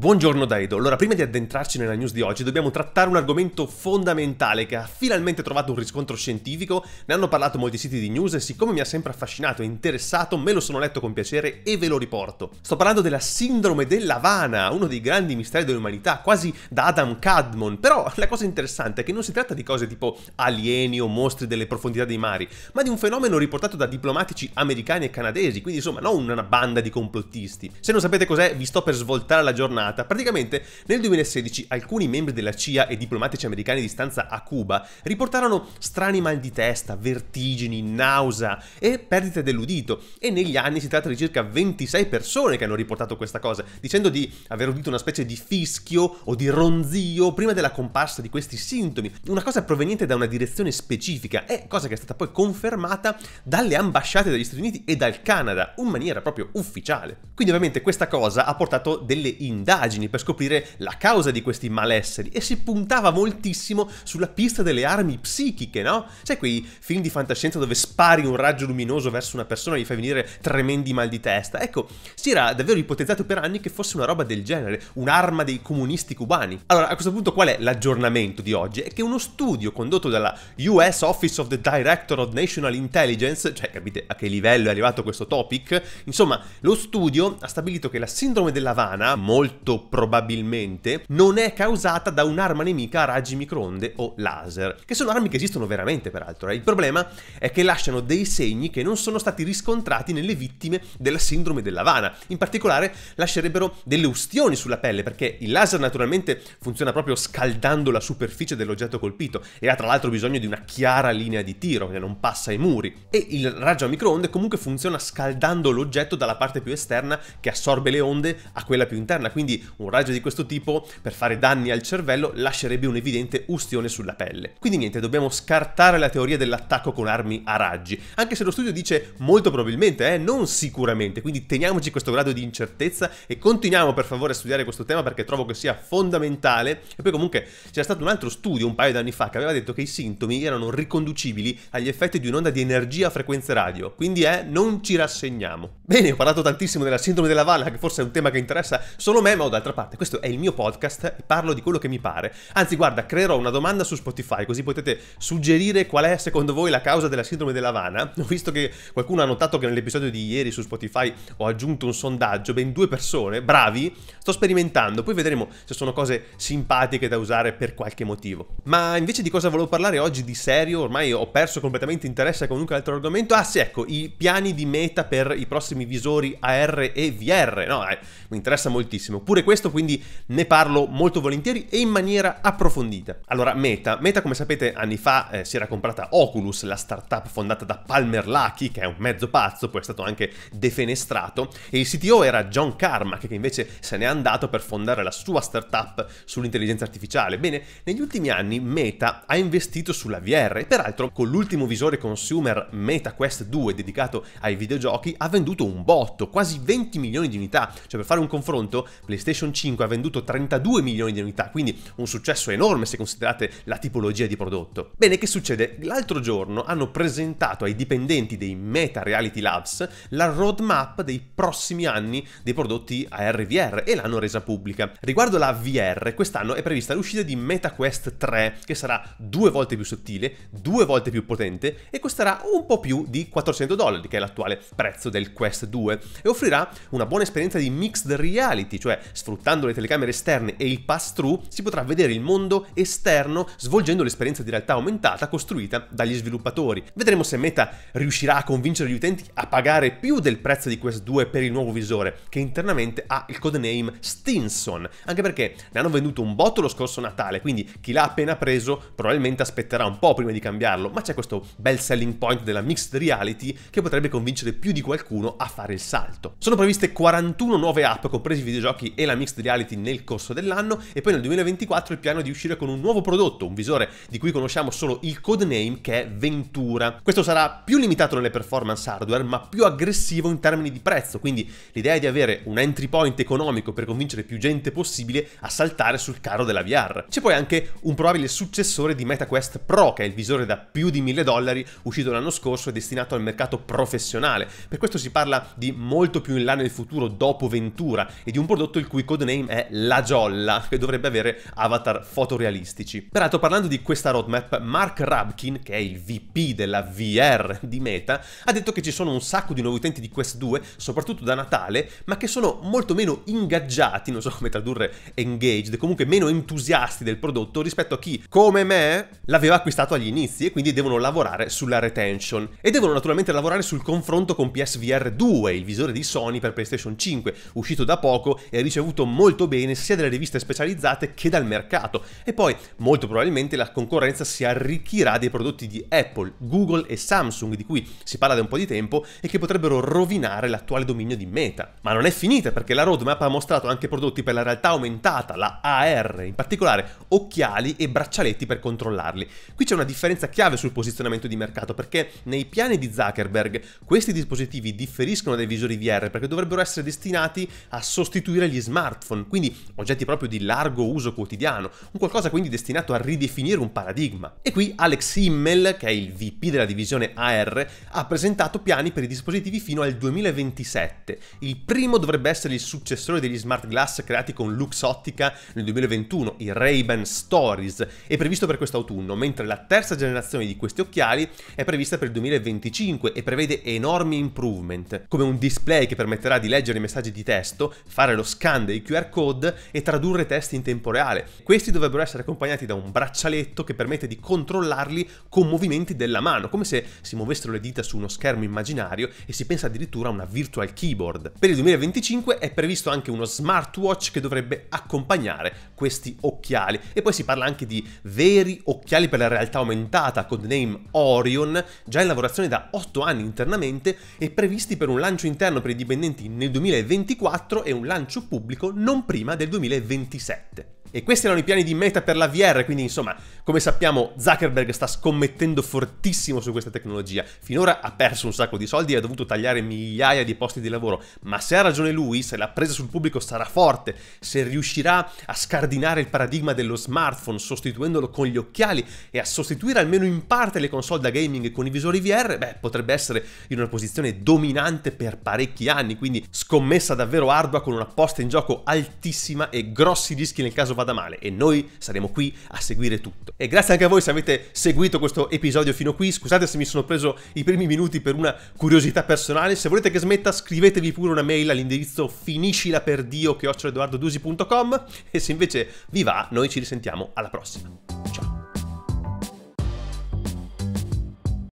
Buongiorno da Edo, allora prima di addentrarci nella news di oggi dobbiamo trattare un argomento fondamentale che ha finalmente trovato un riscontro scientifico, ne hanno parlato molti siti di news e siccome mi ha sempre affascinato e interessato me lo sono letto con piacere e ve lo riporto. Sto parlando della sindrome dell'Havana, uno dei grandi misteri dell'umanità, quasi da Adam Cadmon, però la cosa interessante è che non si tratta di cose tipo alieni o mostri delle profondità dei mari, ma di un fenomeno riportato da diplomatici americani e canadesi, quindi insomma non una banda di complottisti. Se non sapete cos'è vi sto per svoltare la giornata telefonata. Praticamente nel 2016 alcuni membri della CIA e diplomatici americani di stanza a Cuba riportarono strani mal di testa, vertigini, nausea e perdite dell'udito e negli anni si tratta di circa 26 persone che hanno riportato questa cosa, dicendo di aver udito una specie di fischio o di ronzio prima della comparsa di questi sintomi, una cosa proveniente da una direzione specifica e cosa che è stata poi confermata dalle ambasciate degli Stati Uniti e dal Canada in maniera proprio ufficiale. Quindi ovviamente questa cosa ha portato delle indagini indagini per scoprire la causa di questi malesseri e si puntava moltissimo sulla pista delle armi psichiche, no? Sai quei film di fantascienza dove spari un raggio luminoso verso una persona e gli fai venire tremendi mal di testa? Ecco, si era davvero ipotizzato per anni che fosse una roba del genere, un'arma dei comunisti cubani. Allora, a questo punto qual è l'aggiornamento di oggi? È che uno studio condotto dalla US Office of the Director of National Intelligence, cioè capite a che livello è arrivato questo topic, insomma, lo studio ha stabilito che la sindrome dell'Havana, molto molto probabilmente non è causata da un'arma nemica a raggi microonde o laser, che sono armi che esistono veramente peraltro. Eh. Il problema è che lasciano dei segni che non sono stati riscontrati nelle vittime della sindrome dell'Havana. In particolare lascerebbero delle ustioni sulla pelle perché il laser naturalmente funziona proprio scaldando la superficie dell'oggetto colpito e ha tra l'altro bisogno di una chiara linea di tiro che non passa i muri. E il raggio a microonde comunque funziona scaldando l'oggetto dalla parte più esterna che assorbe le onde a quella più interna, quindi un raggio di questo tipo per fare danni al cervello lascerebbe un'evidente ustione sulla pelle. Quindi niente, dobbiamo scartare la teoria dell'attacco con armi a raggi, anche se lo studio dice molto probabilmente, eh, non sicuramente, quindi teniamoci questo grado di incertezza e continuiamo per favore a studiare questo tema perché trovo che sia fondamentale e poi comunque c'era stato un altro studio un paio di anni fa che aveva detto che i sintomi erano riconducibili agli effetti di un'onda di energia a frequenze radio, quindi eh, non ci rassegniamo. Bene, ho parlato tantissimo della sindrome della valla, che forse è un tema che interessa solo me, ma d'altra parte questo è il mio podcast e parlo di quello che mi pare. Anzi, guarda, creerò una domanda su Spotify così potete suggerire qual è secondo voi la causa della sindrome dell'Havana. Ho visto che qualcuno ha notato che nell'episodio di ieri su Spotify ho aggiunto un sondaggio, ben due persone, bravi, sto sperimentando, poi vedremo se sono cose simpatiche da usare per qualche motivo. Ma invece di cosa volevo parlare oggi di serio, ormai ho perso completamente interesse a qualunque altro argomento. Ah sì, ecco, i piani di meta per i prossimi visori AR e VR. No, eh, mi interessa moltissimo pure questo, quindi ne parlo molto volentieri e in maniera approfondita. Allora, Meta. Meta, come sapete, anni fa eh, si era comprata Oculus, la startup fondata da Palmer Lucky, che è un mezzo pazzo, poi è stato anche defenestrato, e il CTO era John Carmack, che invece se n'è andato per fondare la sua startup sull'intelligenza artificiale. Bene, negli ultimi anni Meta ha investito sulla VR e peraltro con l'ultimo visore consumer Meta Quest 2 dedicato ai videogiochi ha venduto un botto, quasi 20 milioni di unità, cioè per fare un confronto, PlayStation PlayStation 5 ha venduto 32 milioni di unità, quindi un successo enorme se considerate la tipologia di prodotto. Bene, che succede? L'altro giorno hanno presentato ai dipendenti dei Meta Reality Labs la roadmap dei prossimi anni dei prodotti ARVR e l'hanno resa pubblica. Riguardo la VR, quest'anno è prevista l'uscita di Meta Quest 3, che sarà due volte più sottile, due volte più potente e costerà un po' più di 400 dollari, che è l'attuale prezzo del Quest 2, e offrirà una buona esperienza di mixed reality, cioè Sfruttando le telecamere esterne e il pass-through si potrà vedere il mondo esterno svolgendo l'esperienza di realtà aumentata costruita dagli sviluppatori. Vedremo se Meta riuscirà a convincere gli utenti a pagare più del prezzo di Quest 2 per il nuovo visore, che internamente ha il codename Stinson, anche perché ne hanno venduto un botto lo scorso Natale, quindi chi l'ha appena preso probabilmente aspetterà un po' prima di cambiarlo, ma c'è questo bel selling point della mixed reality che potrebbe convincere più di qualcuno a fare il salto. Sono previste 41 nuove app, compresi videogiochi e la mixed reality nel corso dell'anno e poi nel 2024 il piano è di uscire con un nuovo prodotto, un visore di cui conosciamo solo il codename che è Ventura. Questo sarà più limitato nelle performance hardware ma più aggressivo in termini di prezzo, quindi l'idea è di avere un entry point economico per convincere più gente possibile a saltare sul carro della VR. C'è poi anche un probabile successore di MetaQuest Pro che è il visore da più di 1000 dollari uscito l'anno scorso e destinato al mercato professionale. Per questo si parla di molto più in là nel futuro dopo Ventura e di un prodotto il cui codename è La Giolla, che dovrebbe avere avatar fotorealistici. Peraltro parlando di questa roadmap, Mark Rabkin, che è il VP della VR di Meta, ha detto che ci sono un sacco di nuovi utenti di Quest 2, soprattutto da Natale, ma che sono molto meno ingaggiati, non so come tradurre engaged, comunque meno entusiasti del prodotto rispetto a chi, come me, l'aveva acquistato agli inizi e quindi devono lavorare sulla retention. E devono naturalmente lavorare sul confronto con PSVR 2, il visore di Sony per PlayStation 5, uscito da poco e ricevuto ricevuto molto bene sia dalle riviste specializzate che dal mercato e poi molto probabilmente la concorrenza si arricchirà dei prodotti di Apple, Google e Samsung di cui si parla da un po' di tempo e che potrebbero rovinare l'attuale dominio di Meta. Ma non è finita perché la roadmap ha mostrato anche prodotti per la realtà aumentata, la AR, in particolare occhiali e braccialetti per controllarli. Qui c'è una differenza chiave sul posizionamento di mercato perché nei piani di Zuckerberg questi dispositivi differiscono dai visori VR perché dovrebbero essere destinati a sostituire gli smartphone smartphone, quindi oggetti proprio di largo uso quotidiano, un qualcosa quindi destinato a ridefinire un paradigma. E qui Alex Himmel, che è il VP della divisione AR, ha presentato piani per i dispositivi fino al 2027. Il primo dovrebbe essere il successore degli smart glass creati con Luxottica nel 2021, i Ray-Ban Stories, è previsto per quest'autunno, mentre la terza generazione di questi occhiali è prevista per il 2025 e prevede enormi improvement, come un display che permetterà di leggere i messaggi di testo, fare lo scan domande, i QR code e tradurre testi in tempo reale. Questi dovrebbero essere accompagnati da un braccialetto che permette di controllarli con movimenti della mano, come se si muovessero le dita su uno schermo immaginario e si pensa addirittura a una virtual keyboard. Per il 2025 è previsto anche uno smartwatch che dovrebbe accompagnare questi occhiali. E poi si parla anche di veri occhiali per la realtà aumentata, codename Orion, già in lavorazione da 8 anni internamente e previsti per un lancio interno per i dipendenti nel 2024 e un lancio pubblico pubblico non prima del 2027. E questi erano i piani di Meta per la VR, quindi insomma, come sappiamo, Zuckerberg sta scommettendo fortissimo su questa tecnologia. Finora ha perso un sacco di soldi e ha dovuto tagliare migliaia di posti di lavoro, ma se ha ragione lui, se la presa sul pubblico sarà forte, se riuscirà a scardinare il paradigma dello smartphone sostituendolo con gli occhiali e a sostituire almeno in parte le console da gaming con i visori VR, beh, potrebbe essere in una posizione dominante per parecchi anni, quindi scommessa davvero ardua con una posta in gioco altissima e grossi rischi nel caso vada male e noi saremo qui a seguire tutto. E grazie anche a voi se avete seguito questo episodio fino qui, scusate se mi sono preso i primi minuti per una curiosità personale, se volete che smetta scrivetevi pure una mail all'indirizzo finiscila per dio chioccioledoardodusi.com e se invece vi va noi ci risentiamo alla prossima. Ciao!